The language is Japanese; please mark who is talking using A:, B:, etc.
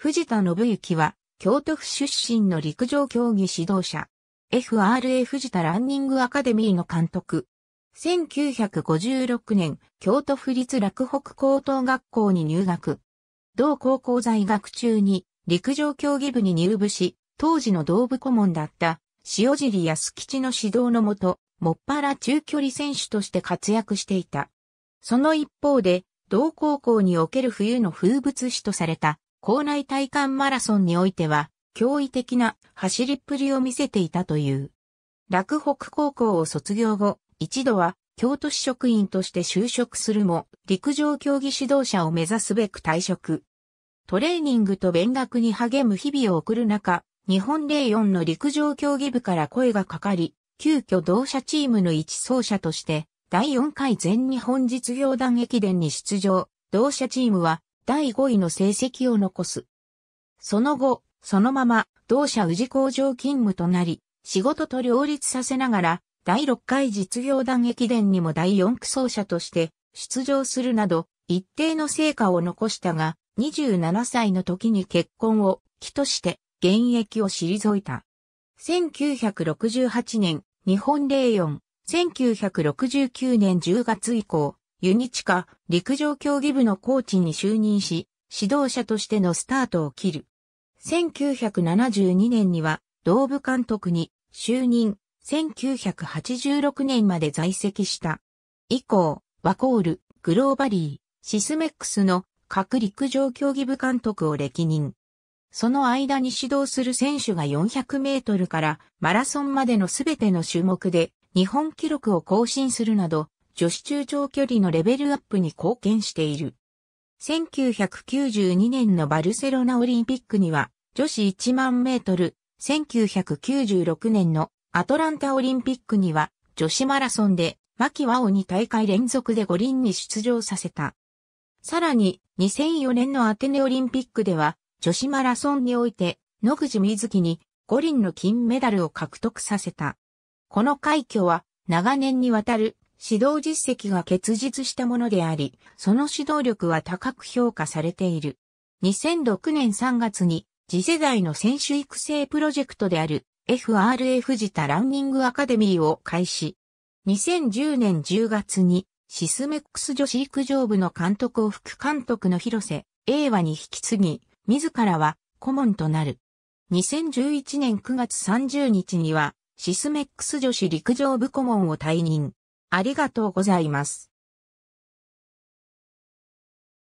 A: 藤田信之は、京都府出身の陸上競技指導者。FRA 藤田ランニングアカデミーの監督。1956年、京都府立洛北高等学校に入学。同高校在学中に陸上競技部に入部し、当時の同部顧問だった塩尻安吉の指導のもと、もっぱら中距離選手として活躍していた。その一方で、同高校における冬の風物詩とされた校内体感マラソンにおいては、驚異的な走りっぷりを見せていたという。洛北高校を卒業後、一度は京都市職員として就職するも、陸上競技指導者を目指すべく退職。トレーニングと勉学に励む日々を送る中、日本04の陸上競技部から声がかかり、急遽同社チームの一走者として、第4回全日本実業団駅伝に出場、同社チームは第5位の成績を残す。その後、そのまま、同社宇治工場勤務となり、仕事と両立させながら、第6回実業団駅伝にも第4区走者として出場するなど、一定の成果を残したが、27歳の時に結婚を期として現役を退いた。1968年、日本レーヨン、1969年10月以降、ユニチカ陸上競技部のコーチに就任し、指導者としてのスタートを切る。1972年には、同部監督に就任、1986年まで在籍した。以降、ワコール、グローバリー、シスメックスの各陸上競技部監督を歴任。その間に指導する選手が400メートルからマラソンまでのすべての種目で日本記録を更新するなど女子中長距離のレベルアップに貢献している。1992年のバルセロナオリンピックには女子1万メートル、1996年のアトランタオリンピックには女子マラソンで牧和を2大会連続で五輪に出場させた。さらに2004年のアテネオリンピックでは女子マラソンにおいて野口みずきに五輪の金メダルを獲得させた。この快挙は長年にわたる指導実績が結実したものであり、その指導力は高く評価されている。2006年3月に次世代の選手育成プロジェクトである FRF ジタランニングアカデミーを開始。2010年10月にシスメックス女子育上部の監督を副監督の広瀬英和に引き継ぎ、自らは顧問となる。2011年9月30日にはシスメックス女子陸上部顧問を退任。ありがとうございます。